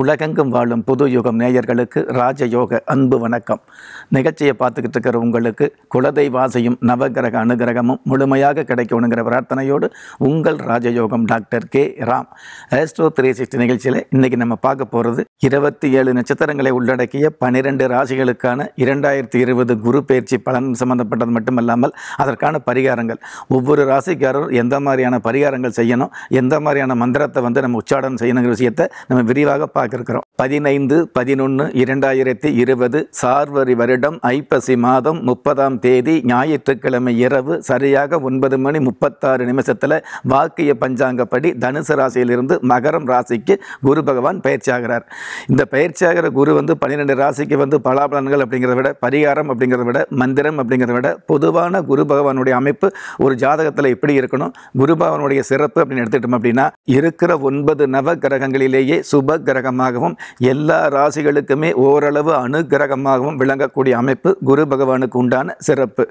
உலகெங்கும் வாழும் புது யுகம் நேயர்களுக்கு ராஜயோக அன்பு வணக்கம் நிகழ்ச்சியை பார்த்துக்கிட்டு இருக்கிற உங்களுக்கு குலதெய்வாசையும் நவகிரக அனுகிரகமும் முழுமையாக கிடைக்கணுங்கிற பிரார்த்தனையோடு உங்கள் ராஜயோகம் doctor K Ram astro three sixty நிகழ்ச்சியில் இன்றைக்கி நம்ம பார்க்க போகிறது இருபத்தி ஏழு நட்சத்திரங்களை உள்ளடக்கிய பனிரெண்டு ராசிகளுக்கான இரண்டாயிரத்தி இருபது குரு பயிற்சி பலன் சம்பந்தப்பட்டது மட்டுமல்லாமல் அதற்கான பரிகாரங்கள் ஒவ்வொரு ராசிக்காரரும் எந்த மாதிரியான பரிகாரங்கள் செய்யணும் எந்த மாதிரியான மந்திரத்தை வந்து நம்ம உச்சாடனம் செய்யணுங்கிற விஷயத்தை நம்ம விரிவாக பார்க்கிருக்கிறோம் பதினைந்து பதினொன்று இரண்டாயிரத்தி இருபது சார்வரி வருடம் ஐப்பசி மாதம் முப்பதாம் தேதி ஞாயிற்றுக்கிழமை இரவு சரியாக ஒன்பது மணி முப்பத்தாறு நிமிஷத்தில் வாக்கிய பஞ்சாங்கப்படி தனுசு ராசியிலிருந்து மகரம் ராசிக்கு குரு பகவான் பயிற்சியாகிறார் இந்த பயிற்சியாகிற குரு வந்து பன்னிரெண்டு ராசிக்கு வந்து பலாபலன்கள் அப்படிங்கிறத விட பரிகாரம் அப்படிங்கிறத விட மந்திரம் அப்படிங்கிறத விட பொதுவான குரு பகவானுடைய அமைப்பு ஒரு ஜாதகத்தில் எப்படி இருக்கணும் குரு பகவானுடைய சிறப்பு அப்படின்னு எடுத்துக்கிட்டோம் அப்படின்னா இருக்கிற ஒன்பது நவ கிரகங்களிலேயே சுப கிரகம் அனுகிரகமாகவும் எல்லா ராசிகளுக்குமே ஓரளவு அனுகிரகமாகவும் விளங்கக்கூடிய அமைப்பு குரு பகவானுக்கு உண்டான சிறப்பு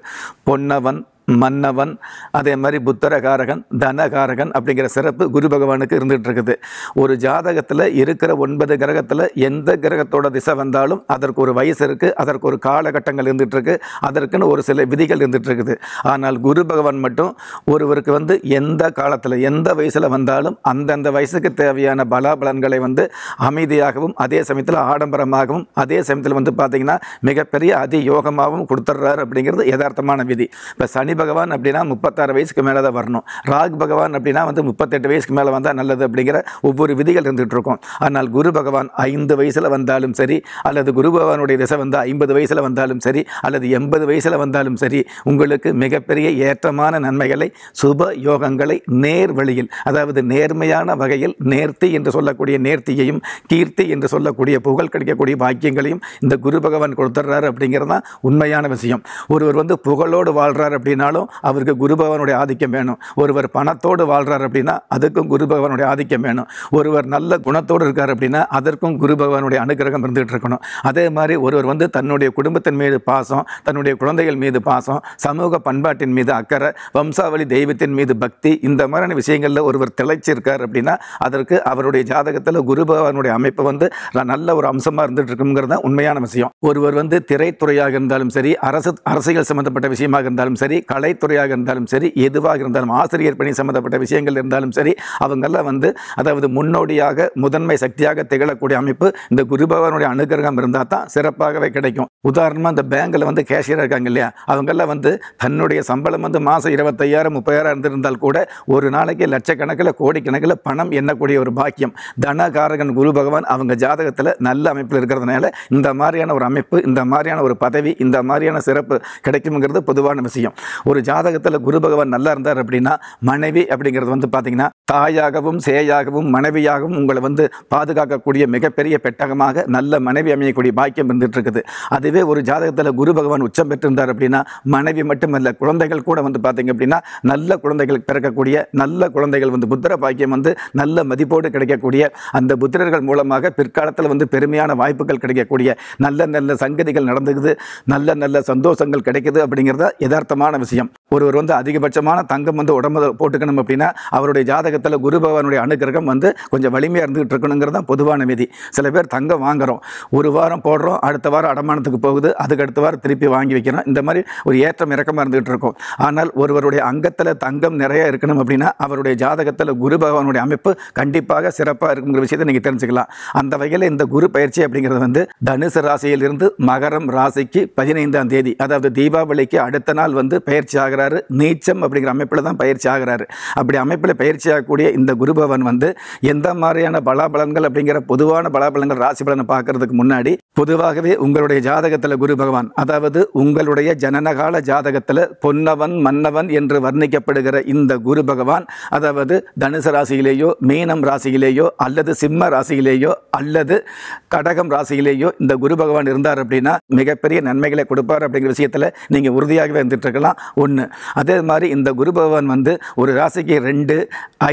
பொன்னவன் மன்னவன் அதே மாதிரி புத்தரகாரகன் தனகாரகன் அப்படிங்கிற சிறப்பு குரு பகவானுக்கு இருந்துகிட்டு இருக்குது ஒரு ஜாதகத்தில் இருக்கிற ஒன்பது கிரகத்தில் எந்த கிரகத்தோட திசை வந்தாலும் அதற்கு ஒரு வயசு இருக்குது அதற்கு ஒரு காலகட்டங்கள் இருந்துகிட்ருக்கு அதற்குன்னு ஒரு சில விதிகள் இருந்துகிட்ருக்குது ஆனால் குரு பகவான் மட்டும் ஒருவருக்கு வந்து எந்த காலத்தில் எந்த வயசில் வந்தாலும் அந்தந்த வயசுக்கு தேவையான பலாபலன்களை வந்து அமைதியாகவும் அதே சமயத்தில் ஆடம்பரமாகவும் அதே சமயத்தில் வந்து பார்த்திங்கன்னா மிகப்பெரிய அதி யோகமாகவும் கொடுத்துட்றாரு அப்படிங்கிறது யதார்த்தமான விதி இப்போ சனி பகவான் அப்படின்னா முப்பத்தாறு வயசுக்கு மேலே தான் வரணும் ராகு பகவான் அப்படின்னா வந்து முப்பத்தெட்டு வயசுக்கு மேலே வந்தால் நல்லது அப்படிங்கிற ஒவ்வொரு விதிகள் இருந்துகிட்டு இருக்கும் ஆனால் குரு பகவான் ஐந்து வயசில் வந்தாலும் சரி அல்லது குரு பகவானுடைய திசை வந்தால் ஐம்பது வயசில் வந்தாலும் சரி அல்லது எண்பது வயசில் வந்தாலும் சரி உங்களுக்கு மிகப்பெரிய ஏற்றமான நன்மைகளை சுப யோகங்களை நேர் வழியில் அதாவது நேர்மையான வகையில் நேர்த்தி என்று சொல்லக்கூடிய நேர்த்தியையும் கீர்த்தி என்று சொல்லக்கூடிய புகழ் கிடைக்கக்கூடிய வாக்கியங்களையும் இந்த குரு பகவான் கொடுத்துட்றாரு அப்படிங்கிறது தான் உண்மையான விஷயம் ஒருவர் வந்து புகழோடு வாழ்கிறார் அப்படின்னா அப்படின்னாலும் அவருக்கு குரு பகவானுடைய ஆதிக்கம் வேணும் ஒருவர் பணத்தோடு வாழ்கிறார் அப்படின்னா அதுக்கும் குரு பகவானுடைய ஆதிக்கம் வேணும் ஒருவர் நல்ல குணத்தோடு இருக்கார் அப்படின்னா அதற்கும் குரு பகவானுடைய அனுகிரகம் இருந்துகிட்டு இருக்கணும் அதே மாதிரி ஒருவர் வந்து தன்னுடைய குடும்பத்தின் மீது பாசம் தன்னுடைய குழந்தைகள் மீது பாசம் சமூக பண்பாட்டின் மீது அக்கறை வம்சாவளி தெய்வத்தின் மீது பக்தி இந்த மாதிரியான விஷயங்களில் ஒருவர் திளைச்சிருக்கார் அப்படின்னா அதற்கு அவருடைய ஜாதகத்தில் குரு பகவானுடைய அமைப்பு வந்து நல்ல ஒரு அம்சமாக இருந்துட்டு இருக்குங்கிறது உண்மையான விஷயம் ஒருவர் வந்து திரைத்துறையாக இருந்தாலும் சரி அரசு அரசியல் சம்பந்தப்பட்ட விஷயமாக இருந்தாலும் சரி கலைத்துறையாக இருந்தாலும் சரி எதுவாக இருந்தாலும் ஆசிரியர் பணி சம்மந்தப்பட்ட விஷயங்கள் இருந்தாலும் சரி அவங்கெல்லாம் வந்து அதாவது முன்னோடியாக முதன்மை சக்தியாக திகழக்கூடிய அமைப்பு இந்த குருபவனுடைய அனுகிரகம் இருந்தால் தான் சிறப்பாகவே கிடைக்கும் உதாரணமாக இந்த பேங்கில் வந்து கேஷியர் இருக்காங்க இல்லையா அவங்கெல்லாம் வந்து தன்னுடைய சம்பளம் வந்து மாதம் இருபத்தையாயிரம் முப்பதாயிரம் இருந்திருந்தால் கூட ஒரு நாளைக்கு லட்சக்கணக்கில் கோடிக்கணக்கில் பணம் எண்ணக்கூடிய ஒரு பாக்கியம் தனகாரகன் குரு பகவான் அவங்க ஜாதகத்தில் நல்ல அமைப்பில் இருக்கிறதுனால இந்த மாதிரியான ஒரு அமைப்பு இந்த மாதிரியான ஒரு பதவி இந்த மாதிரியான சிறப்பு கிடைக்குங்கிறது பொதுவான விஷயம் ஒரு ஜாதகத்தில் குரு பகவான் நல்லா இருந்தார் அப்படின்னா மனைவி அப்படிங்கிறது வந்து பார்த்தீங்கன்னா தாயாகவும் சேயாகவும் மனைவியாகவும் உங்களை வந்து பாதுகாக்கக்கூடிய மிகப்பெரிய பெட்டகமாக நல்ல மனைவி அமையக்கூடிய பாக்கியம் இருந்துட்டு இருக்குது அதுவே ஒரு ஜாதகத்தில் குரு பகவான் உச்சம் பெற்றிருந்தார் அப்படின்னா மனைவி மட்டுமல்ல குழந்தைகள் கூட வந்து பார்த்தீங்க அப்படின்னா நல்ல குழந்தைகளுக்கு பிறக்கக்கூடிய நல்ல குழந்தைகள் வந்து புத்திர பாக்கியம் வந்து நல்ல மதிப்போடு கிடைக்கக்கூடிய அந்த புத்திரர்கள் மூலமாக பிற்காலத்தில் வந்து பெருமையான வாய்ப்புகள் கிடைக்கக்கூடிய நல்ல நல்ல சங்கதிகள் நடந்துக்குது நல்ல நல்ல சந்தோஷங்கள் கிடைக்குது அப்படிங்கிறத யதார்த்தமான விஷயம் அவசியம் ஒருவர் வந்து அதிகபட்சமான தங்கம் வந்து உடம்பு போட்டுக்கணும் அப்படின்னா அவருடைய ஜாதகத்தில் குரு பகவானுடைய அனுகிரகம் வந்து கொஞ்சம் வலிமையாக இருந்துகிட்டு இருக்கணுங்கிறது தான் பொதுவான விதி சில பேர் தங்கம் வாங்குகிறோம் ஒரு வாரம் போடுறோம் அடுத்த வாரம் அடமானத்துக்கு போகுது அதுக்கு அடுத்த வாரம் திருப்பி வாங்கி வைக்கிறோம் இந்த மாதிரி ஒரு ஏற்றம் இறக்கமாக இருந்துகிட்டு இருக்கும் ஆனால் ஒருவருடைய அங்கத்தில் தங்கம் நிறையா இருக்கணும் அப்படின்னா அவருடைய ஜாதகத்தில் குரு பகவானுடைய அமைப்பு கண்டிப்பாக சிறப்பாக இருக்குங்கிற விஷயத்தை நீங்கள் தெரிஞ்சுக்கலாம் அந்த வகையில் இந்த குரு பயிற்சி அப்படிங்கிறது வந்து தனுசு ராசியிலிருந்து மகரம் ராசிக்கு பதினைந்தாம் தேதி அதாவது தீபாவளிக்கு அடுத்த நாள் வந்து பெயர் பயிற்சி ஆகிறாரு நீச்சம் அப்படிங்கிற அமைப்பில் தான் பயிற்சி ஆகிறாரு அப்படி அமைப்பில் பயிற்சி ஆகக்கூடிய இந்த குருபவன் வந்து எந்த மாதிரியான பலாபலன்கள் அப்படிங்கிற பொதுவான பலாபலன்கள் ராசி பலனை பார்க்கறதுக்கு முன்னாடி பொதுவாகவே உங்களுடைய ஜாதகத்தில் குரு பகவான் அதாவது உங்களுடைய ஜனனகால ஜாதகத்தில் பொன்னவன் மன்னவன் என்று வர்ணிக்கப்படுகிற இந்த குரு பகவான் அதாவது தனுசு ராசியிலேயோ மீனம் ராசியிலேயோ அல்லது சிம்ம ராசியிலேயோ அல்லது கடகம் ராசியிலேயோ இந்த குரு பகவான் இருந்தார் அப்படின்னா மிகப்பெரிய நன்மைகளை கொடுப்பார் அப்படிங்கிற விஷயத்தில் நீங்கள் உறுதியாகவே இருக்கலாம் ஒன்று அதே மாதிரி இந்த குரு பகவான் வந்து ஒரு ராசிக்கு ரெண்டு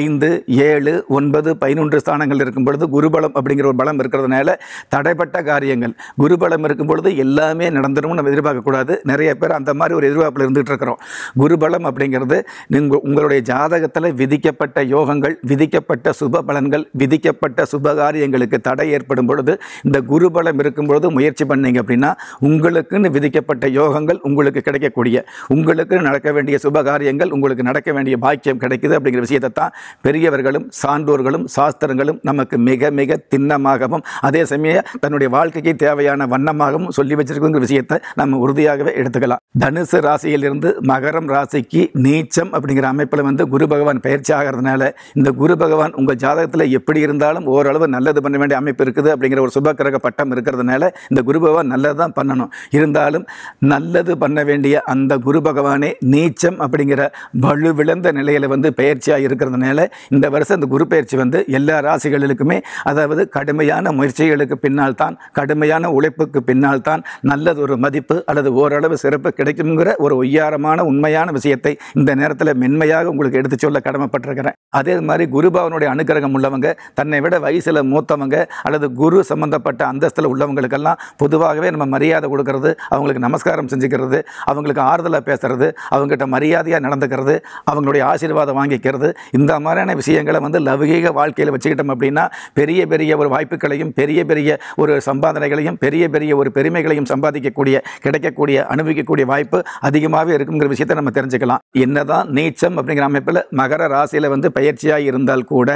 ஐந்து ஏழு ஒன்பது பதினொன்று ஸ்தானங்கள் இருக்கும் பொழுது குருபலம் அப்படிங்கிற ஒரு பலம் இருக்கிறதுனால தடைப்பட்ட காரியங்கள் செய்வார்கள் குருபலம் இருக்கும் பொழுது எல்லாமே நடந்துடும் நம்ம எதிர்பார்க்கக்கூடாது நிறைய பேர் அந்த மாதிரி ஒரு எதிர்பார்ப்பில் இருந்துகிட்டு இருக்கிறோம் குருபலம் அப்படிங்கிறது நீங்கள் உங்களுடைய ஜாதகத்தில் விதிக்கப்பட்ட யோகங்கள் விதிக்கப்பட்ட சுப பலன்கள் விதிக்கப்பட்ட சுபகாரியங்களுக்கு தடை ஏற்படும் பொழுது இந்த குருபலம் இருக்கும் பொழுது முயற்சி பண்ணீங்க அப்படின்னா உங்களுக்குன்னு விதிக்கப்பட்ட யோகங்கள் உங்களுக்கு கிடைக்கக்கூடிய உங்களுக்கு நடக்க வேண்டிய சுபகாரியங்கள் உங்களுக்கு நடக்க வேண்டிய பாக்கியம் கிடைக்குது அப்படிங்கிற விஷயத்தை தான் பெரியவர்களும் சான்றோர்களும் சாஸ்திரங்களும் நமக்கு மிக மிக திண்ணமாகவும் அதே சமயம் தன்னுடைய வாழ்க்கைக்கு தேவையான வண்ணமாகவும் சொல்லி வச்சிருக்குங்கிற விஷயத்தை நம்ம உறுதியாகவே எடுத்துக்கலாம் தனுசு ராசியிலிருந்து மகரம் ராசிக்கு நீச்சம் அப்படிங்கிற அமைப்பில் வந்து குரு பகவான் பயிற்சி ஆகிறதுனால இந்த குரு பகவான் உங்கள் ஜாதகத்தில் எப்படி இருந்தாலும் ஓரளவு நல்லது பண்ண வேண்டிய அமைப்பு இருக்குது அப்படிங்கிற ஒரு சுபக்கிரக பட்டம் இருக்கிறதுனால இந்த குரு பகவான் நல்லது தான் பண்ணணும் இருந்தாலும் நல்லது பண்ண வேண்டிய அந்த குரு பகவானே நீச்சம் அப்படிங்கிற வலுவிழந்த நிலையில் வந்து பயிற்சியாக இருக்கிறதுனால இந்த வருஷம் இந்த குரு பயிற்சி வந்து எல்லா ராசிகளுக்குமே அதாவது கடுமையான முயற்சிகளுக்கு பின்னால் தான் கடுமையான கடுமையான உழைப்புக்கு பின்னால் தான் நல்லது ஒரு மதிப்பு அல்லது ஓரளவு சிறப்பு கிடைக்குங்கிற ஒரு ஒய்யாரமான உண்மையான விஷயத்தை இந்த நேரத்தில் மென்மையாக உங்களுக்கு எடுத்து சொல்ல கடமைப்பட்டிருக்கிறேன் அதே மாதிரி குருபாவனுடைய அனுகிரகம் உள்ளவங்க தன்னை விட வயசில் மூத்தவங்க அல்லது குரு சம்பந்தப்பட்ட அந்தஸ்தில் உள்ளவங்களுக்கெல்லாம் பொதுவாகவே நம்ம மரியாதை கொடுக்கறது அவங்களுக்கு நமஸ்காரம் செஞ்சுக்கிறது அவங்களுக்கு ஆறுதலாக பேசுறது அவங்ககிட்ட மரியாதையாக நடந்துக்கிறது அவங்களுடைய ஆசீர்வாதம் வாங்கிக்கிறது இந்த மாதிரியான விஷயங்களை வந்து லௌகீக வாழ்க்கையில் வச்சுக்கிட்டோம் அப்படின்னா பெரிய பெரிய ஒரு வாய்ப்புகளையும் பெரிய பெரிய ஒரு சம்பாதனைகள் பதவிகளையும் பெரிய பெரிய ஒரு பெருமைகளையும் சம்பாதிக்கக்கூடிய கிடைக்கக்கூடிய அனுபவிக்கக்கூடிய வாய்ப்பு அதிகமாகவே இருக்குங்கிற விஷயத்தை நம்ம தெரிஞ்சுக்கலாம் என்னதான் நீச்சம் அப்படிங்கிற அமைப்பில் மகர ராசியில் வந்து பயிற்சியாக இருந்தால் கூட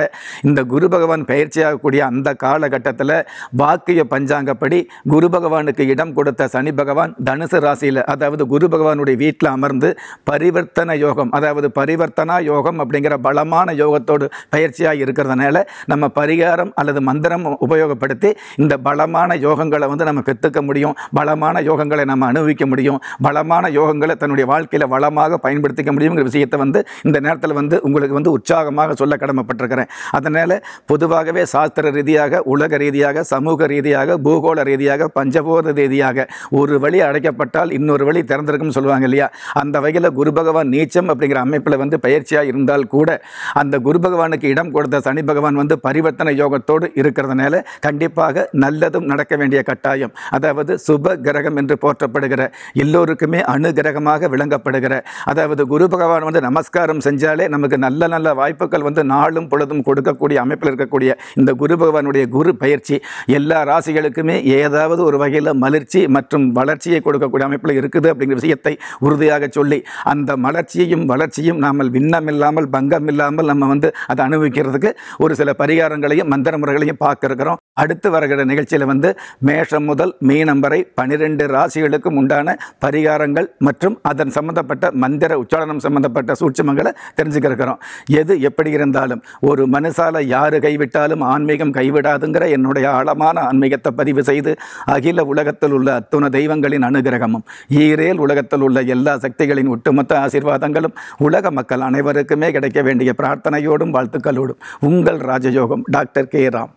இந்த குரு பகவான் கூடிய அந்த காலகட்டத்தில் வாக்கிய பஞ்சாங்கப்படி குரு பகவானுக்கு இடம் கொடுத்த சனி பகவான் தனுசு ராசியில் அதாவது குரு பகவானுடைய வீட்டில் அமர்ந்து பரிவர்த்தன யோகம் அதாவது பரிவர்த்தனா யோகம் அப்படிங்கிற பலமான யோகத்தோடு பயிற்சியாக இருக்கிறதுனால நம்ம பரிகாரம் அல்லது மந்திரம் உபயோகப்படுத்தி இந்த பலமான யோகங்கள் யோகங்களை வந்து நம்ம கற்றுக்க முடியும் பலமான யோகங்களை நம்ம அனுபவிக்க முடியும் பலமான யோகங்களை தன்னுடைய வாழ்க்கையில் வளமாக பயன்படுத்திக்க முடியுங்கிற விஷயத்தை வந்து இந்த நேரத்தில் வந்து உங்களுக்கு வந்து உற்சாகமாக சொல்ல கடமைப்பட்டிருக்கிறேன் அதனால் பொதுவாகவே சாஸ்திர ரீதியாக உலக ரீதியாக சமூக ரீதியாக பூகோள ரீதியாக பஞ்சபோத ரீதியாக ஒரு வழி அடைக்கப்பட்டால் இன்னொரு வழி திறந்திருக்கும்னு சொல்லுவாங்க இல்லையா அந்த வகையில் குரு பகவான் நீச்சம் அப்படிங்கிற அமைப்பில் வந்து பயிற்சியாக இருந்தால் கூட அந்த குரு பகவானுக்கு இடம் கொடுத்த சனி பகவான் வந்து பரிவர்த்தனை யோகத்தோடு இருக்கிறதுனால கண்டிப்பாக நல்லதும் நடக்க வேண்டிய கட்டாயம் அதாவது சுப கிரகம் என்று போற்றப்படுகிற எல்லோருக்குமே அணு கிரகமாக விளங்கப்படுகிற அதாவது குரு பகவான் வந்து நமஸ்காரம் செஞ்சாலே நமக்கு நல்ல நல்ல வாய்ப்புகள் வந்து நாளும் பொழுதும் கொடுக்கக்கூடிய அமைப்பில் இருக்கக்கூடிய இந்த குரு பகவானுடைய குரு பயிற்சி எல்லா ராசிகளுக்குமே ஏதாவது ஒரு வகையில் மலர்ச்சி மற்றும் வளர்ச்சியை கொடுக்கக்கூடிய அமைப்பில் இருக்குது அப்படிங்கிற விஷயத்தை உறுதியாக சொல்லி அந்த மலர்ச்சியையும் வளர்ச்சியும் நாம் விண்ணமில்லாமல் பங்கம் இல்லாமல் நம்ம வந்து அதை அனுபவிக்கிறதுக்கு ஒரு சில பரிகாரங்களையும் மந்திர முறைகளையும் பார்க்க இருக்கிறோம் அடுத்து வருகிற நிகழ்ச்சியில் வந்து மேஷம் முதல் மீனம் வரை பனிரெண்டு ராசிகளுக்கும் உண்டான பரிகாரங்கள் மற்றும் அதன் சம்பந்தப்பட்ட மந்திர உச்சாரணம் சம்பந்தப்பட்ட சூட்சமங்களை தெரிஞ்சுக்கிறோம் எது எப்படி இருந்தாலும் ஒரு மனசால யாரு கைவிட்டாலும் ஆன்மீகம் கைவிடாதுங்கிற என்னுடைய ஆழமான ஆன்மீகத்தை பதிவு செய்து அகில உலகத்தில் உள்ள அத்துண தெய்வங்களின் அனுகிரகமும் ஈரேல் உலகத்தில் உள்ள எல்லா சக்திகளின் ஒட்டுமொத்த ஆசீர்வாதங்களும் உலக மக்கள் அனைவருக்குமே கிடைக்க வேண்டிய பிரார்த்தனையோடும் வாழ்த்துக்களோடும் உங்கள் ராஜயோகம் டாக்டர் கே ராம்